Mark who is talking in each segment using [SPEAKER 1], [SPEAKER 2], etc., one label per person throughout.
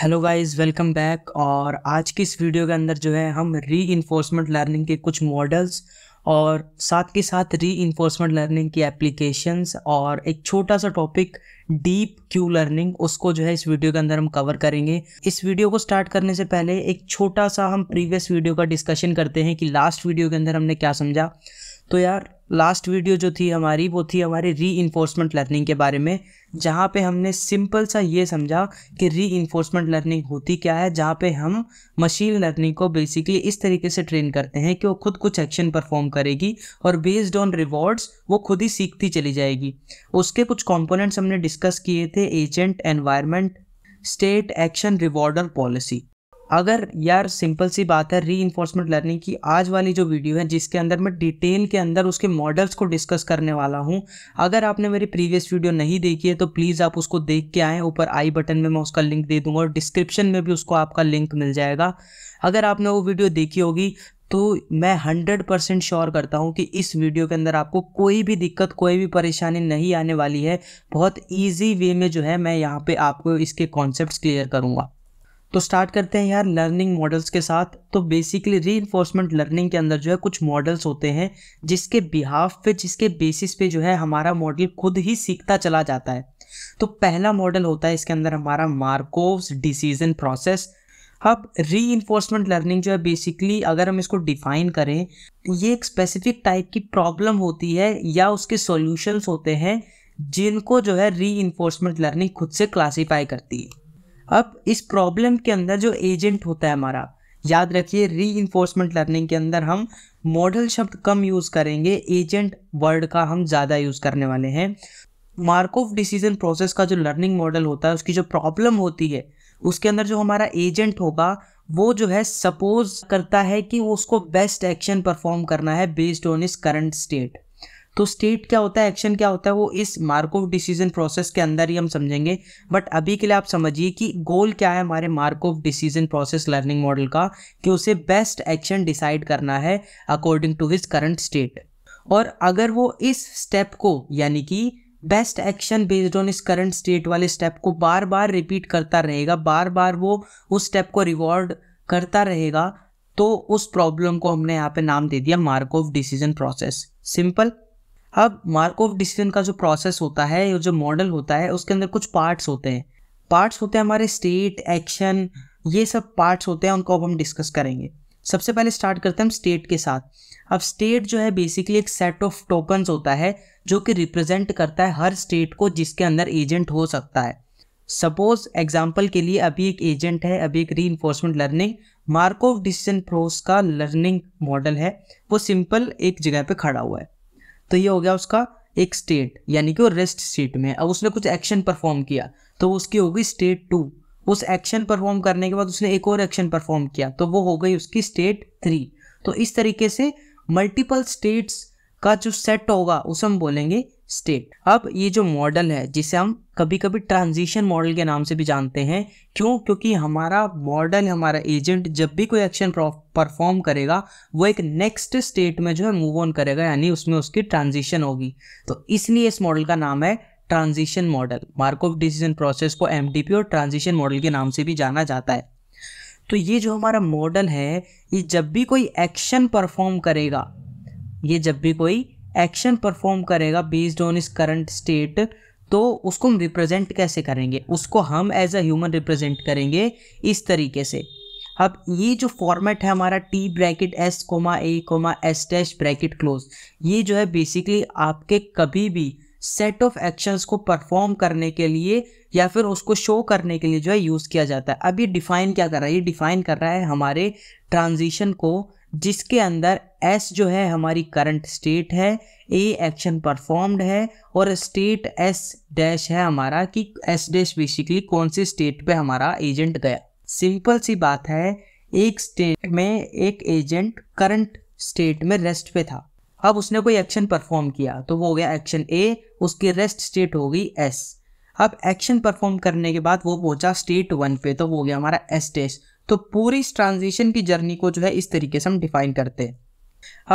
[SPEAKER 1] hello guys welcome back और आज की इस वीडियो के अंदर जो है हम री लर्निंग के कुछ मॉडल्स और साथ के साथ री लर्निंग की एप्लीकेशंस और एक छोटा सा टॉपिक डीप क्यू लर्निंग उसको जो है इस वीडियो के अंदर हम कवर करेंगे इस वीडियो को स्टार्ट करने से पहले एक छोटा सा हम प्रीवियस वीडियो का डिस्कशन करते हैं कि लास्ट वीडियो के अंदर हमने क्या समझा तो यार लास्ट वीडियो जो थी हमारी वो थी हमारे री इन्फोर्समेंट लर्निंग के बारे में जहाँ पे हमने सिंपल सा ये समझा कि री इन्फोर्समेंट लर्निंग होती क्या है जहाँ पे हम मशीन लर्निंग को बेसिकली इस तरीके से ट्रेन करते हैं कि वो खुद कुछ एक्शन परफॉर्म करेगी और बेस्ड ऑन रिवॉर्ड्स वो खुद ही सीखती चली जाएगी उसके कुछ कॉम्पोनेंट्स हमने डिस्कस किए थे agent environment state action reward policy अगर यार सिंपल सी बात है री इन्फोर्समेंट लर्निंग की आज वाली जो वीडियो है जिसके अंदर मैं डिटेल के अंदर उसके मॉडल्स को डिस्कस करने वाला हूँ अगर आपने मेरी प्रीवियस वीडियो नहीं देखी है तो प्लीज़ आप उसको देख के आएँ ऊपर आई बटन में मैं उसका लिंक दे दूँगा और डिस्क्रिप्शन में भी उसको आपका लिंक मिल जाएगा अगर आपने वो वीडियो देखी होगी तो मैं हंड्रेड परसेंट श्योर करता हूँ कि इस वीडियो के अंदर आपको कोई भी दिक्कत कोई भी परेशानी नहीं आने वाली है बहुत ईजी वे में जो है मैं यहाँ पर आपको इसके कॉन्सेप्ट क्लियर करूँगा तो स्टार्ट करते हैं यार लर्निंग मॉडल्स के साथ तो बेसिकली री लर्निंग के अंदर जो है कुछ मॉडल्स होते हैं जिसके बिहाफ पे जिसके बेसिस पे जो है हमारा मॉडल खुद ही सीखता चला जाता है तो पहला मॉडल होता है इसके अंदर हमारा मार्कोव डिसीजन प्रोसेस अब री इन्फोर्समेंट लर्निंग जो है बेसिकली अगर हम इसको डिफाइन करें ये एक स्पेसिफिक टाइप की प्रॉब्लम होती है या उसके सॉल्यूशंस होते हैं जिनको जो है री इन्फोर्समेंट लर्निंग खुद से क्लासीफाई करती है अब इस प्रॉब्लम के अंदर जो एजेंट होता है हमारा याद रखिए री इन्फोर्समेंट लर्निंग के अंदर हम मॉडल शब्द कम यूज़ करेंगे एजेंट वर्ड का हम ज़्यादा यूज़ करने वाले हैं ऑफ डिसीजन प्रोसेस का जो लर्निंग मॉडल होता है उसकी जो प्रॉब्लम होती है उसके अंदर जो हमारा एजेंट होगा वो जो है सपोज करता है कि वो उसको बेस्ट एक्शन परफॉर्म करना है बेस्ड ऑन इस करंट स्टेट तो स्टेट क्या होता है एक्शन क्या होता है वो इस मार्कोव डिसीजन प्रोसेस के अंदर ही हम समझेंगे बट अभी के लिए आप समझिए कि गोल क्या है हमारे Markov decision process learning model का कि उसे बेस्ट एक्शन डिसाइड करना है according to his current state और अगर वो इस स्टेप को यानी कि बेस्ट एक्शन बेस्ड ऑन इस करंट स्टेट वाले स्टेप को बार बार रिपीट करता रहेगा बार बार वो उस स्टेप को रिवॉर्ड करता रहेगा तो उस प्रॉब्लम को हमने यहाँ पे नाम दे दिया Markov decision process simple अब मार्कोव डिसीजन का जो प्रोसेस होता है जो मॉडल होता है उसके अंदर कुछ पार्ट्स होते हैं पार्ट्स होते हैं हमारे स्टेट एक्शन ये सब पार्ट्स होते हैं उनको अब हम डिस्कस करेंगे सबसे पहले स्टार्ट करते हैं हम स्टेट के साथ अब स्टेट जो है बेसिकली एक सेट ऑफ टोकन्स होता है जो कि रिप्रेजेंट करता है हर स्टेट को जिसके अंदर एजेंट हो सकता है सपोज एग्जाम्पल के लिए अभी एक एजेंट है अभी एक reinforcement learning Markov decision process का लर्निंग मॉडल है वो सिंपल एक जगह पे खड़ा हुआ है तो ये हो गया उसका एक स्टेट यानी कि वो रेस्ट स्टेट में अब उसने कुछ एक्शन परफॉर्म किया तो उसकी होगी स्टेट टू उस एक्शन परफॉर्म करने के बाद उसने एक और एक्शन परफॉर्म किया तो वो हो गई उसकी स्टेट थ्री तो इस तरीके से मल्टीपल स्टेट्स का जो सेट होगा उसे हम बोलेंगे स्टेट अब ये जो मॉडल है जिसे हम कभी कभी ट्रांजिशन मॉडल के नाम से भी जानते हैं क्यों क्योंकि हमारा मॉडल हमारा एजेंट जब भी कोई एक्शन परफॉर्म करेगा वो एक नेक्स्ट स्टेट में जो है मूव ऑन करेगा यानी उसमें उसकी ट्रांजिशन होगी तो इसलिए इस मॉडल का नाम है transition model Markov decision process को एम और ट्रांजिशन मॉडल के नाम से भी जाना जाता है तो ये जो हमारा मॉडल है ये जब भी कोई एक्शन परफॉर्म करेगा ये जब भी कोई एक्शन परफॉर्म करेगा बेस्ड ऑन इस करंट स्टेट तो उसको हम रिप्रेजेंट कैसे करेंगे उसको हम एज अ ह्यूमन रिप्रेजेंट करेंगे इस तरीके से अब ये जो फॉर्मेट है हमारा T bracket S comma A comma S dash bracket close ये जो है बेसिकली आपके कभी भी सेट ऑफ एक्शंस को परफॉर्म करने के लिए या फिर उसको शो करने के लिए जो है यूज़ किया जाता है अब ये डिफ़ाइन क्या कर रहा है ये डिफ़ाइन कर रहा है हमारे ट्रांजिशन को जिसके अंदर एस जो है हमारी करंट स्टेट है ए एक्शन परफॉर्म्ड है और स्टेट एस डैश है हमारा कि एस डैश बेसिकली कौन सी स्टेट पे हमारा एजेंट गया सिंपल सी बात है एक स्टेट में एक एजेंट करंट स्टेट में रेस्ट पे था अब उसने कोई एक्शन परफॉर्म किया तो वो हो गया एक्शन ए उसकी रेस्ट स्टेट हो गई एस अब एक्शन परफॉर्म करने के बाद वो पहुंचा स्टेट वन पे तो वो हो गया हमारा एस डैश तो पूरी इस ट्रांजिशन की जर्नी को जो है इस तरीके से हम डिफाइन करते हैं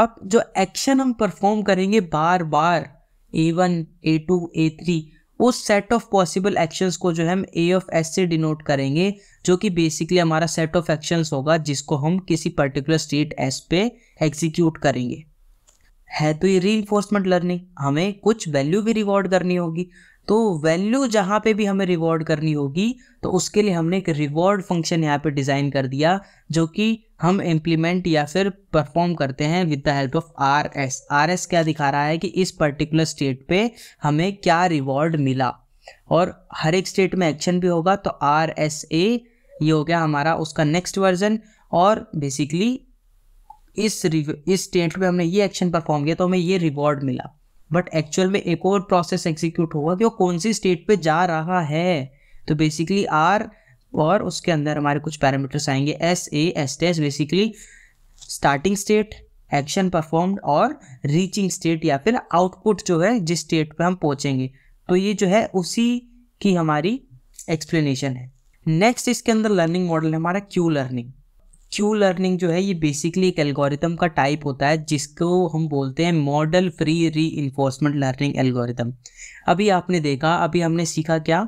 [SPEAKER 1] अब जो एक्शन हम परफॉर्म करेंगे बार बार A one A two A three उस सेट ऑफ पॉसिबल एक्शंस को जो है हम ए ऑफ एस से डिनोट करेंगे जो कि बेसिकली हमारा सेट ऑफ एक्शंस होगा जिसको हम किसी पर्टिकुलर स्टेट एस पे एग्जीक्यूट करेंगे है तो ये री लर्निंग हमें कुछ वैल्यू भी रिवॉर्ड करनी होगी तो वैल्यू जहाँ पे भी हमें रिवॉर्ड करनी होगी तो उसके लिए हमने एक रिवॉर्ड फंक्शन यहाँ पे डिज़ाइन कर दिया जो कि हम इम्प्लीमेंट या फिर परफॉर्म करते हैं with the help of R S R S क्या दिखा रहा है कि इस पर्टिकुलर स्टेट पे हमें क्या रिवॉर्ड मिला और हर एक स्टेट में एक्शन भी होगा तो आर एस ए ये हो गया हमारा उसका नेक्स्ट वर्जन और बेसिकली इस इस स्टेट पे हमने ये एक्शन परफॉर्म किया तो हमें ये रिवॉर्ड मिला बट एक्चुअल में एक और प्रोसेस एग्जीक्यूट होगा कि वो कौन सी स्टेट पे जा रहा है तो बेसिकली आर और उसके अंदर हमारे कुछ पैरामीटर्स आएंगे एस ए एस टेस basically starting state action performed और रीचिंग स्टेट या फिर आउटपुट जो है जिस स्टेट पे हम पहुंचेंगे तो ये जो है उसी की हमारी एक्सप्लेनेशन है नेक्स्ट इसके अंदर लर्निंग मॉडल है हमारा क्यू लर्निंग क्यू लर्निंग जो है ये बेसिकली एक एल्गोरिथम का टाइप होता है जिसको हम बोलते हैं model free reinforcement learning algorithm अभी आपने देखा अभी हमने सीखा क्या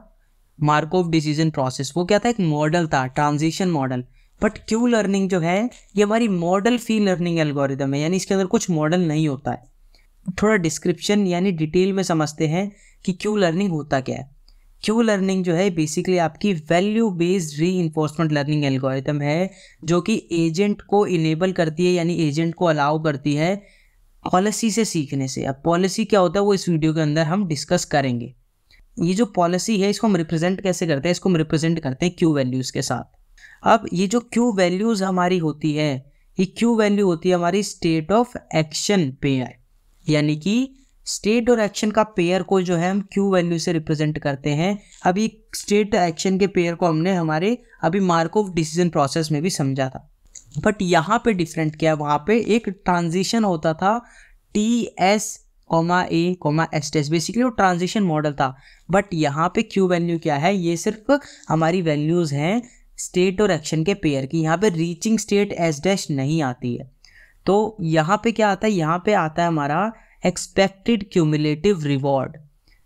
[SPEAKER 1] मार्कोव डिसीजन प्रोसेस वो क्या था एक मॉडल था transition model but Q learning जो है ये हमारी मॉडल फ्री लर्निंग एल्गोरिदम है यानी इसके अंदर कुछ मॉडल नहीं होता है थोड़ा डिस्क्रिप्शन यानी डिटेल में समझते हैं कि क्यू लर्निंग होता क्या है क्यू लर्निंग जो है बेसिकली आपकी value based reinforcement learning algorithm है जो कि एजेंट को इनेबल करती है यानी एजेंट को अलाउ करती है पॉलिसी से सीखने से अब पॉलिसी क्या होता है वो इस वीडियो के अंदर हम डिस्कस करेंगे ये जो पॉलिसी है इसको हम रिप्रेजेंट कैसे करते हैं इसको हम रिप्रेजेंट करते हैं क्यू वैल्यूज़ के साथ अब ये जो क्यू वैल्यूज़ हमारी होती है ये क्यू वैल्यू होती है हमारी स्टेट ऑफ एक्शन पे यानी कि स्टेट और एक्शन का पेयर को जो है हम क्यू वैल्यू से रिप्रेजेंट करते हैं अभी स्टेट एक्शन के पेयर को हमने हमारे अभी मार्क ऑफ डिसीजन प्रोसेस में भी समझा था बट यहाँ पे डिफरेंट क्या है वहाँ पे एक ट्रांजिशन होता था T S comma A comma S टेस बेसिकली वो ट्रांजिशन मॉडल था बट यहाँ पे क्यू वैल्यू क्या है ये सिर्फ हमारी वैल्यूज़ हैं स्टेट और एक्शन के पेयर की यहाँ पे रीचिंग स्टेट एस डैश नहीं आती है तो यहाँ पे क्या आता है यहाँ पे आता है हमारा expected cumulative reward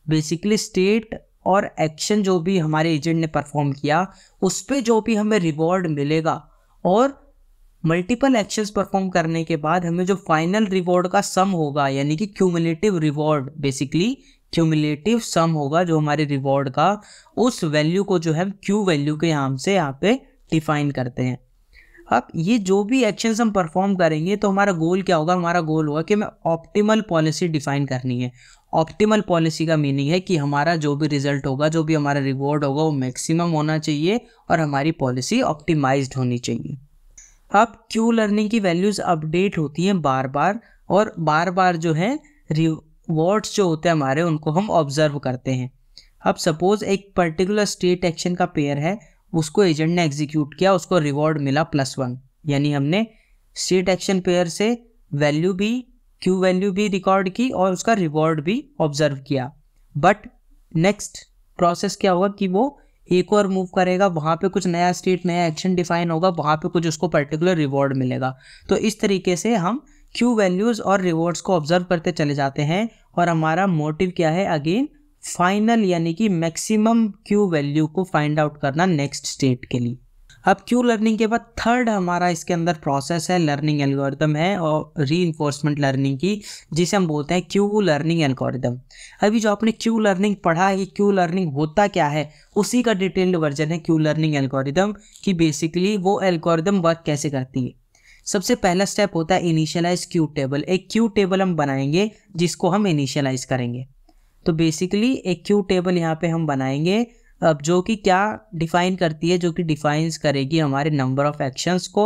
[SPEAKER 1] basically state और एक्शन जो भी हमारे एजेंट ने परफॉर्म किया उस पर जो भी हमें रिवॉर्ड मिलेगा और मल्टीपल एक्शंस परफॉर्म करने के बाद हमें जो फाइनल रिवॉर्ड का सम होगा यानी कि cumulative reward basically cumulative sum होगा जो हमारे रिवॉर्ड का उस वैल्यू को जो है क्यू वैल्यू के नाम से यहाँ पे डिफाइन करते हैं अब ये जो भी एक्शन हम परफॉर्म करेंगे तो हमारा गोल क्या होगा हमारा गोल होगा कि हमें ऑप्टिमल पॉलिसी डिफाइन करनी है ऑप्टिमल पॉलिसी का मीनिंग है कि हमारा जो भी रिजल्ट होगा जो भी हमारा रिवॉर्ड होगा वो मैक्सिमम होना चाहिए और हमारी पॉलिसी ऑप्टिमाइज होनी चाहिए अब क्यू लर्निंग की वैल्यूज़ अपडेट होती हैं बार बार और बार बार जो है रिवॉर्ड्स जो होते हैं हमारे उनको हम ऑब्जर्व करते हैं अब सपोज़ एक पर्टिकुलर स्टेट एक्शन का पेयर है उसको एजेंट ने एग्जीक्यूट किया उसको रिवॉर्ड मिला प्लस वन यानी हमने स्टेट एक्शन पेयर से वैल्यू भी क्यू वैल्यू भी रिकॉर्ड की और उसका रिवॉर्ड भी ऑब्जर्व किया बट नेक्स्ट प्रोसेस क्या होगा कि वो एक और मूव करेगा वहाँ पे कुछ नया स्टेट नया एक्शन डिफाइन होगा वहाँ पे कुछ उसको पर्टिकुलर रिवॉर्ड मिलेगा तो इस तरीके से हम क्यू वैल्यूज़ और रिवॉर्ड्स को ऑब्जर्व करते चले जाते हैं और हमारा मोटिव क्या है अगेन फाइनल यानी कि मैक्सिमम क्यू वैल्यू को फाइंड आउट करना नेक्स्ट स्टेट के लिए अब क्यू लर्निंग के बाद थर्ड हमारा इसके अंदर प्रोसेस है लर्निंग एल्गोरिदम है और री इन्फोर्समेंट लर्निंग की जिसे हम बोलते हैं क्यू लर्निंग एल्गोरिदम अभी जो आपने क्यू लर्निंग पढ़ा है क्यू लर्निंग होता क्या है उसी का डिटेल्ड वर्जन है क्यू लर्निंग एल्गोरिदम कि बेसिकली वो एल्गोरिदम वर्क कैसे करती है सबसे पहला स्टेप होता है इनिशियलाइज क्यू टेबल एक क्यू टेबल हम बनाएंगे जिसको हम इनिशियलाइज करेंगे तो बेसिकली एक क्यू टेबल यहाँ पे हम बनाएंगे अब जो कि क्या डिफाइन करती है जो कि डिफाइंस करेगी हमारे नंबर ऑफ एक्शंस को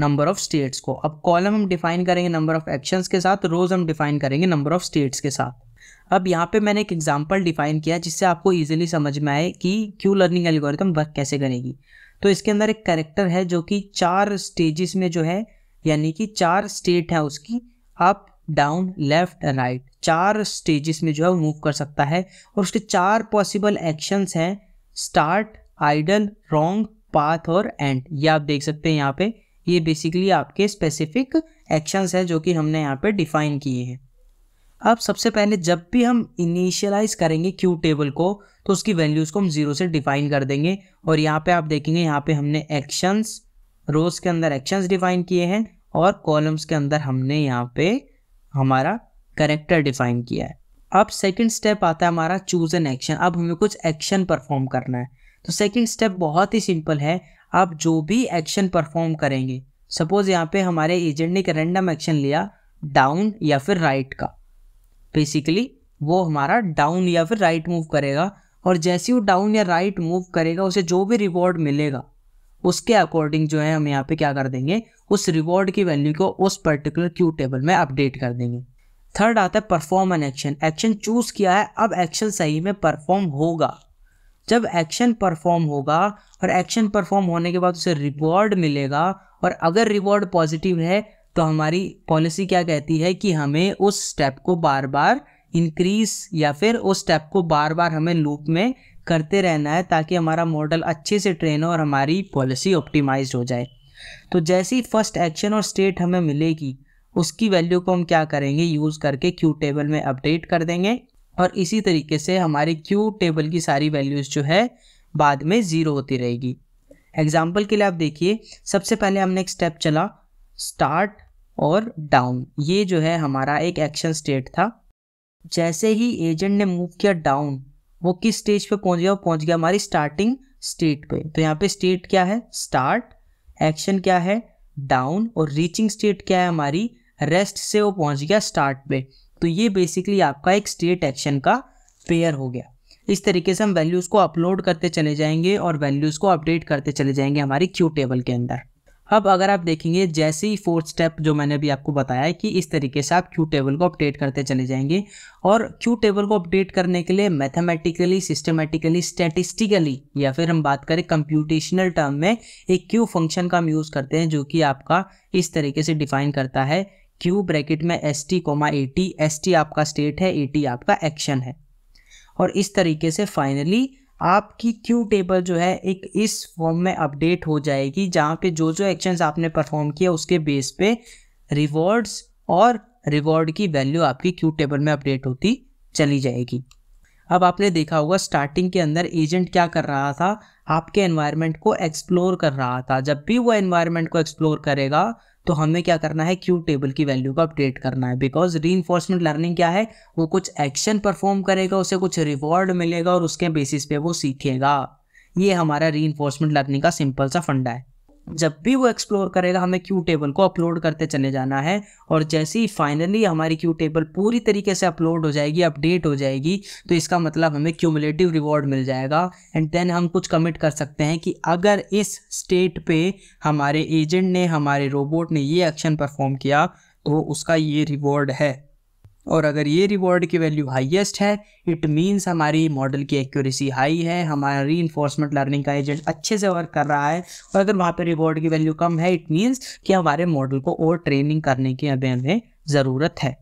[SPEAKER 1] नंबर ऑफ स्टेट्स को अब कॉलम हम डिफाइन करेंगे नंबर ऑफ एक्शंस के साथ रोज हम डिफाइन करेंगे नंबर ऑफ स्टेट्स के साथ अब यहाँ पे मैंने एक एग्जांपल डिफाइन किया जिससे आपको इजीली समझ में आए कि क्यू लर्निंग एल्गोरिथम वर्क कैसे करेगी तो इसके अंदर एक करेक्टर है जो कि चार स्टेजेस में जो है यानी कि चार स्टेट है उसकी आप डाउन लेफ्ट एंड राइट चार स्टेजेस में जो है मूव कर सकता है और उसके चार पॉसिबल एक्शंस हैं स्टार्ट आइडल रॉन्ग पाथ और एंड ये आप देख सकते हैं यहाँ पे ये बेसिकली आपके स्पेसिफिक एक्शंस हैं जो कि हमने यहाँ पे डिफाइन किए हैं अब सबसे पहले जब भी हम इनिशियलाइज करेंगे क्यू टेबल को तो उसकी वैल्यूज़ को हम जीरो से डिफाइन कर देंगे और यहाँ पे आप देखेंगे यहाँ पे हमने एक्शंस रोज के अंदर एक्शंस डिफाइन किए हैं और कॉलम्स के अंदर हमने यहाँ पे हमारा करेक्टर डिफाइन किया है अब सेकंड स्टेप आता है हमारा चूज एन एक्शन अब हमें कुछ एक्शन परफॉर्म करना है तो सेकंड स्टेप बहुत ही सिंपल है आप जो भी एक्शन परफॉर्म करेंगे सपोज यहाँ पे हमारे एजेंट ने एक रेंडम एक्शन लिया डाउन या फिर राइट का बेसिकली वो हमारा डाउन या फिर राइट मूव करेगा और जैसे वो डाउन या राइट मूव करेगा उसे जो भी रिवॉर्ड मिलेगा उसके अकॉर्डिंग जो है हम यहाँ पे क्या कर देंगे उस रिवॉर्ड की वैल्यू को उस पर्टिकुलर क्यू टेबल में अपडेट कर देंगे थर्ड आता है perform an action action choose किया है अब एक्शन सही में परफॉर्म होगा जब एक्शन परफॉर्म होगा और एक्शन परफॉर्म होने के बाद उसे रिवॉर्ड मिलेगा और अगर रिवॉर्ड पॉजिटिव है तो हमारी पॉलिसी क्या कहती है कि हमें उस स्टेप को बार बार इंक्रीज या फिर उस स्टेप को बार बार हमें लूप में करते रहना है ताकि हमारा मॉडल अच्छे से ट्रेन हो और हमारी पॉलिसी ऑप्टिमाइज हो जाए तो ही फर्स्ट एक्शन और स्टेट हमें मिलेगी उसकी वैल्यू को हम क्या करेंगे यूज़ करके क्यू टेबल में अपडेट कर देंगे और इसी तरीके से हमारी क्यू टेबल की सारी वैल्यूज़ जो है बाद में ज़ीरो होती रहेगी एग्जाम्पल के लिए आप देखिए सबसे पहले हमने एक स्टेप चला स्टार्ट और डाउन ये जो है हमारा एक एक्शन स्टेट था जैसे ही एजेंट ने मूव किया डाउन वो किस स्टेज पे पहुंच गया वो पहुंच गया हमारी स्टार्टिंग स्टेट पे तो यहाँ पे स्टेट क्या है स्टार्ट एक्शन क्या है डाउन और रीचिंग स्टेट क्या है हमारी रेस्ट से वो पहुंच गया स्टार्ट पे तो ये बेसिकली आपका एक स्टेट एक्शन का पेयर हो गया इस तरीके से हम वैल्यूज़ को अपलोड करते चले जाएंगे और वैल्यूज़ को अपडेट करते चले जाएंगे हमारी क्यू टेबल के अंदर अब अगर आप देखेंगे जैसे ही फोर्थ स्टेप जो मैंने अभी आपको बताया है कि इस तरीके से आप क्यू टेबल को अपडेट करते चले जाएंगे और क्यू टेबल को अपडेट करने के लिए मैथमेटिकली सिस्टमेटिकली स्टैटिस्टिकली या फिर हम बात करें कंप्यूटेशनल टर्म में एक क्यू फंक्शन का हम यूज़ करते हैं जो कि आपका इस तरीके से डिफाइन करता है क्यू ब्रैकेट में S T comma A T S T आपका स्टेट है ए टी आपका एक्शन है और इस तरीके से फाइनली आपकी क्यू टेबल जो है एक इस फॉर्म में अपडेट हो जाएगी जहाँ पे जो जो एक्शंस आपने परफॉर्म किया उसके बेस पे रिवॉर्ड्स और रिवॉर्ड की वैल्यू आपकी क्यू टेबल में अपडेट होती चली जाएगी अब आपने देखा होगा स्टार्टिंग के अंदर एजेंट क्या कर रहा था आपके एनवायरनमेंट को एक्सप्लोर कर रहा था जब भी वो एनवायरनमेंट को एक्सप्लोर करेगा तो हमें क्या करना है क्यू टेबल की वैल्यू को अपडेट करना है बिकॉज री लर्निंग क्या है वो कुछ एक्शन परफॉर्म करेगा उसे कुछ रिवॉर्ड मिलेगा और उसके बेसिस पे वो सीखेगा ये हमारा री लर्निंग का सिंपल सा फंडा है जब भी वो एक्सप्लोर करेगा हमें क्यू टेबल को अपलोड करते चले जाना है और जैसे ही फाइनली हमारी क्यू टेबल पूरी तरीके से अपलोड हो जाएगी अपडेट हो जाएगी तो इसका मतलब हमें क्यूमुलेटिव रिवॉर्ड मिल जाएगा एंड देन हम कुछ कमिट कर सकते हैं कि अगर इस स्टेट पे हमारे एजेंट ने हमारे रोबोट ने ये एक्शन परफॉर्म किया तो उसका ये रिवॉर्ड है और अगर ये रिवॉर्ड की वैल्यू हाईएस्ट है इट मीन्स हमारी मॉडल की एक्यूरेसी हाई है हमारा री इन्फोर्समेंट लर्निंग का एजेंट अच्छे से वर्क कर रहा है और अगर वहाँ पर रिवॉर्ड की वैल्यू कम है इट मीन्स कि हमारे मॉडल को और ट्रेनिंग करने की अभी हमें ज़रूरत है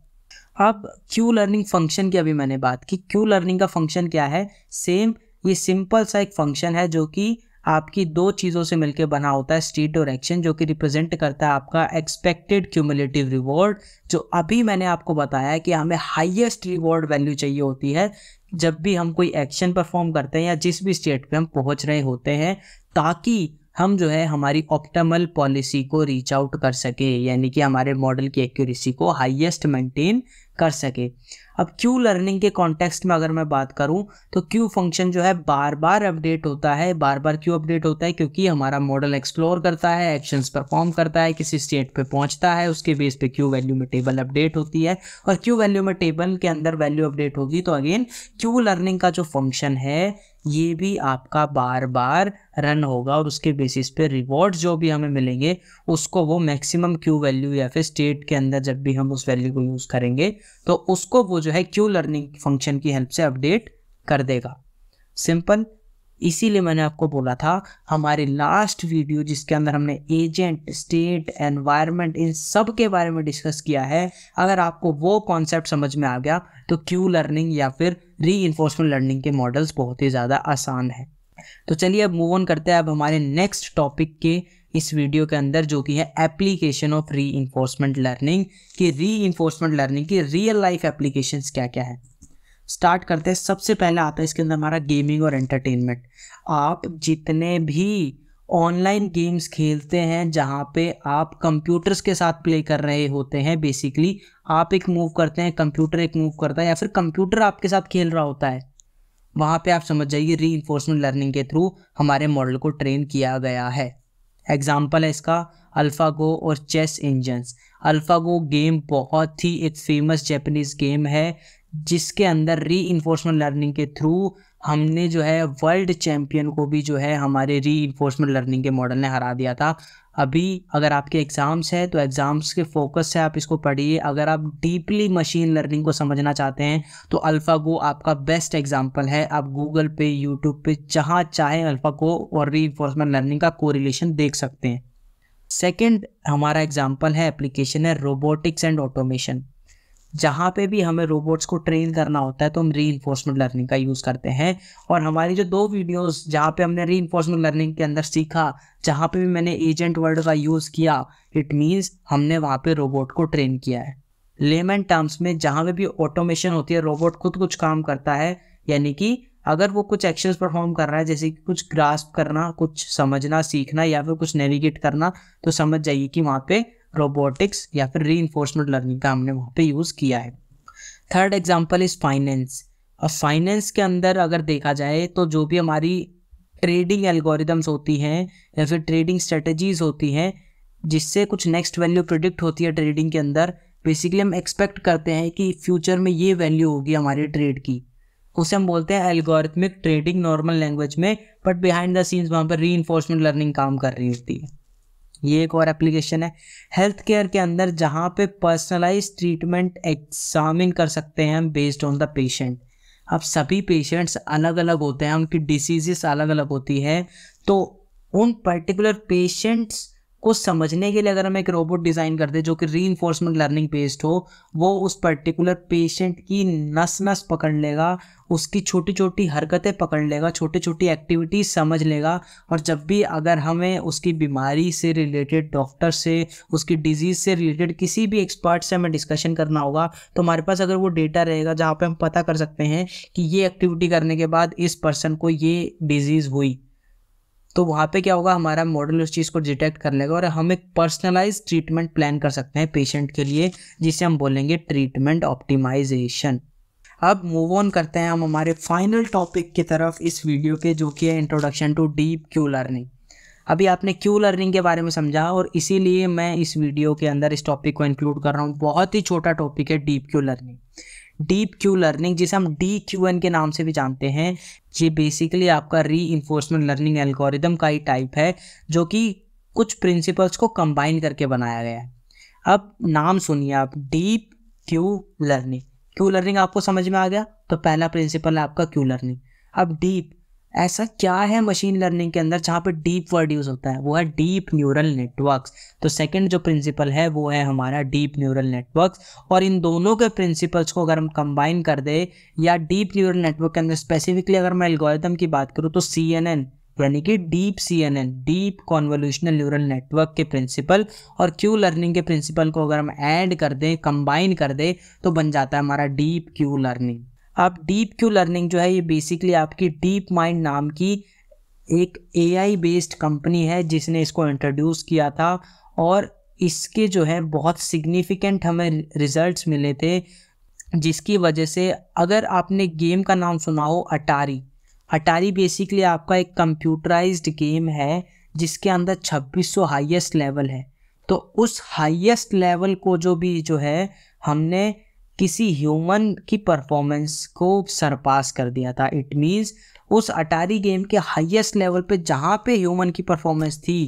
[SPEAKER 1] अब क्यू लर्निंग फंक्शन की अभी मैंने बात की क्यू लर्निंग का फंक्शन क्या है सेम ये सिंपल सा एक फंक्शन है जो कि आपकी दो चीज़ों से मिलकर बना होता है स्टेट और एक्शन जो कि रिप्रेजेंट करता है आपका एक्सपेक्टेड क्यूमुलेटिव रिवॉर्ड जो अभी मैंने आपको बताया कि हमें हाईएस्ट रिवॉर्ड वैल्यू चाहिए होती है जब भी हम कोई एक्शन परफॉर्म करते हैं या जिस भी स्टेट पे हम पहुंच रहे होते हैं ताकि हम जो है हमारी ऑप्टमल पॉलिसी को रीच आउट कर सके यानी कि हमारे मॉडल की एक्यूरेसी को हाईएस्ट मेंटेन कर सके अब क्यू लर्निंग के कॉन्टेक्स्ट में अगर मैं बात करूं तो क्यू फंक्शन जो है बार बार अपडेट होता है बार बार क्यू अपडेट होता है क्योंकि हमारा मॉडल एक्सप्लोर करता है एक्शंस परफॉर्म करता है किसी स्टेट पे पहुंचता है उसके बेस पे क्यू वैल्यू में टेबल अपडेट होती है और क्यू वैल्यू में टेबल के अंदर वैल्यू अपडेट होगी तो अगेन क्यू लर्निंग का जो फंक्शन है ये भी आपका बार बार रन होगा और उसके बेसिस पे रिवॉर्ड्स जो भी हमें मिलेंगे उसको वो मैक्सिमम क्यू वैल्यू या फिर स्टेट के अंदर जब भी हम उस वैल्यू को यूज़ करेंगे तो उसको वो जो है क्यू लर्निंग फंक्शन की हेल्प से अपडेट कर देगा सिंपल इसीलिए मैंने आपको बोला था हमारे लास्ट वीडियो जिसके अंदर हमने एजेंट स्टेट एनवायरनमेंट इन सब के बारे में डिस्कस किया है अगर आपको वो कॉन्सेप्ट समझ में आ गया तो क्यू लर्निंग या फिर री इन्फोर्समेंट लर्निंग के मॉडल्स बहुत ही ज़्यादा आसान है तो चलिए अब मूव ऑन करते हैं अब हमारे नेक्स्ट टॉपिक के इस वीडियो के अंदर जो कि है application of reinforcement learning की री इन्फोर्समेंट लर्निंग की रियल लाइफ एप्लीकेशन क्या क्या है स्टार्ट करते हैं सबसे पहले आता है इसके अंदर हमारा गेमिंग और एंटरटेनमेंट आप जितने भी ऑनलाइन गेम्स खेलते हैं जहाँ पे आप कंप्यूटर्स के साथ प्ले कर रहे होते हैं बेसिकली आप एक मूव करते हैं कंप्यूटर एक मूव करता है या फिर कंप्यूटर आपके साथ खेल रहा होता है वहाँ पे आप समझ जाइए री लर्निंग के थ्रू हमारे मॉडल को ट्रेन किया गया है एग्ज़ाम्पल है इसका अल्फ़ागो और चेस इंजन्स अल्फ़ागो गेम बहुत ही एक फेमस जैपनीज़ गेम है जिसके अंदर री इन्फोर्समेंट लर्निंग के थ्रू हमने जो है वर्ल्ड चैम्पियन को भी जो है हमारे री इन्फोर्समेंट लर्निंग के मॉडल ने हरा दिया था अभी अगर आपके एग्ज़ाम्स हैं तो एग्ज़ाम्स के फोकस से आप इसको पढ़िए अगर आप डीपली मशीन लर्निंग को समझना चाहते हैं तो अल्फ़ागो आपका बेस्ट एग्जाम्पल है आप गूगल पे यूट्यूब पे जहाँ चाहें अल्फ़ागो और री लर्निंग का कोरिलेशन देख सकते हैं सेकेंड हमारा एग्जाम्पल है एप्लीकेशन है रोबोटिक्स एंड ऑटोमेशन जहाँ पे भी हमें रोबोट्स को ट्रेन करना होता है तो हम री लर्निंग का यूज़ करते हैं और हमारी जो दो वीडियोस जहाँ पे हमने री लर्निंग के अंदर सीखा जहाँ पे भी मैंने एजेंट वर्ड का यूज़ किया इट मीन्स हमने वहाँ पे रोबोट को ट्रेन किया है लेमन टर्म्स में जहाँ पे भी ऑटोमेशन होती है रोबोट खुद कुछ काम करता है यानी कि अगर वो कुछ एक्शंस परफॉर्म कर रहा है जैसे कि कुछ ग्रास्प करना कुछ समझना सीखना या फिर कुछ नेविगेट करना तो समझ जाइए कि वहाँ पे रोबोटिक्स या फिर री इन्फोर्समेंट लर्निंग का हमने वहाँ पे यूज़ किया है थर्ड एग्जाम्पल इज़ फाइनेंस और फाइनेंस के अंदर अगर देखा जाए तो जो भी हमारी ट्रेडिंग एल्गोरिदम्स होती हैं या फिर ट्रेडिंग स्ट्रेटजीज होती हैं जिससे कुछ नेक्स्ट वैल्यू प्रिडिक्ट होती है ट्रेडिंग के अंदर बेसिकली हम एक्सपेक्ट करते हैं कि फ्यूचर में ये वैल्यू होगी हमारे ट्रेड की उसे हम बोलते हैं एल्गोरिथमिक ट्रेडिंग नॉर्मल लैंग्वेज में बट बिहाइंड द सीन्स वहाँ पर री लर्निंग काम कर रही होती है ये एक और एप्लीकेशन है हेल्थ केयर के अंदर जहाँ पे पर्सनलाइज ट्रीटमेंट एग्जामिन कर सकते हैं हम बेस्ड ऑन द पेशेंट अब सभी पेशेंट्स अलग अलग होते हैं उनकी डिसीजेस अलग अलग होती है तो उन पर्टिकुलर पेशेंट्स को समझने के लिए अगर हम एक रोबोट डिज़ाइन कर दे जो कि री लर्निंग बेस्ड हो वो उस पर्टिकुलर पेशेंट की नस नस पकड़ लेगा उसकी छोटी छोटी हरकतें पकड़ लेगा छोटी छोटी एक्टिविटीज समझ लेगा और जब भी अगर हमें उसकी बीमारी से रिलेटेड डॉक्टर से उसकी डिजीज़ से रिलेटेड किसी भी एक्सपर्ट से हमें डिस्कशन करना होगा तो हमारे पास अगर वो डेटा रहेगा जहाँ पे हम पता कर सकते हैं कि ये एक्टिविटी करने के बाद इस पर्सन को ये डिजीज़ हुई तो वहाँ पे क्या होगा हमारा मॉडल उस चीज़ को डिटेक्ट कर लेगा और हम एक पर्सनलाइज ट्रीटमेंट प्लान कर सकते हैं पेशेंट के लिए जिसे हम बोलेंगे ट्रीटमेंट ऑप्टिमाइजेशन अब मूव ऑन करते हैं हम हमारे फाइनल टॉपिक की तरफ इस वीडियो के जो कि है introduction to deep Q learning अभी आपने क्यू लर्निंग के बारे में समझा और इसीलिए मैं इस वीडियो के अंदर इस टॉपिक को इंक्लूड कर रहा हूँ बहुत ही छोटा टॉपिक है deep Q learning deep Q learning जिसे हम डी क्यू एन के नाम से भी जानते हैं ये बेसिकली आपका री इन्फोर्समेंट लर्निंग एल्गोरिदम का ही टाइप है जो कि कुछ प्रिंसिपल्स को कंबाइन करके बनाया गया है अब नाम सुनिए आप deep Q learning Q learning आपको समझ में आ गया तो पहला प्रिंसिपल है आपका क्यू लर्निंग अब डीप ऐसा क्या है मशीन लर्निंग के अंदर जहाँ पे डीप वर्ड यूज़ होता है वो है डीप न्यूरल नेटवर्क्स तो सेकंड जो प्रिंसिपल है वो है हमारा डीप न्यूरल नेटवर्क्स और इन दोनों के प्रिंसिपल्स को अगर हम कंबाइन कर दे या डीप न्यूरल नेटवर्क के अंदर स्पेसिफिकली अगर मैं एल्गोरिथम की बात करूँ तो सी यानी कि deep C N N deep convolutional neural network के प्रिंसिपल और क्यू लर्निंग के प्रिंसिपल को अगर हम ऐड कर दें कंबाइन कर दें तो बन जाता है हमारा डीप क्यू लर्निंग आप डीप क्यू लर्निंग जो है ये बेसिकली आपकी डीप माइंड नाम की एक एआई बेस्ड कंपनी है जिसने इसको इंट्रोड्यूस किया था और इसके जो है बहुत सिग्निफिकेंट हमें रिजल्ट्स मिले थे जिसकी वजह से अगर आपने गेम का नाम सुना हो अटारी अटारी बेसिकली आपका एक कंप्यूटराइज्ड गेम है जिसके अंदर 2600 हाईएस्ट लेवल है तो उस हाईएस्ट लेवल को जो भी जो है हमने किसी ह्यूमन की परफॉर्मेंस को सरपास कर दिया था इट मीन्स उस अटारी गेम के हाईएस्ट लेवल पे जहाँ पे ह्यूमन की परफॉर्मेंस थी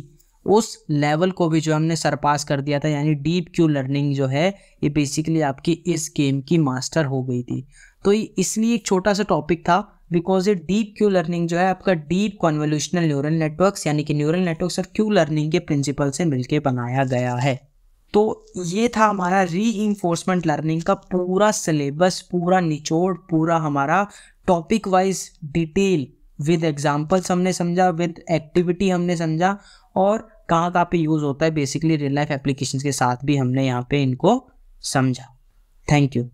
[SPEAKER 1] उस लेवल को भी जो हमने सरपास कर दिया था यानी डीप क्यू लर्निंग जो है ये बेसिकली आपकी इस गेम की मास्टर हो गई थी तो इसलिए एक छोटा सा टॉपिक था बिकॉज ये डीप क्यू लर्निंग जो है आपका डीप कॉन्वोल्यूशनल न्यूरल नेटवर्क्स यानी कि न्यूरल नेटवर्क्स और क्यू लर्निंग के प्रिंसिपल से मिलकर बनाया गया है तो ये था हमारा री इन्फोर्समेंट लर्निंग का पूरा सिलेबस पूरा निचोड़ पूरा हमारा topic wise detail with examples हमने समझा विद एक्टिविटी हमने समझा और कहाँ कहाँ पे यूज़ होता है बेसिकली रियल लाइफ एप्लीकेशन के साथ भी हमने यहाँ पे इनको समझा थैंक यू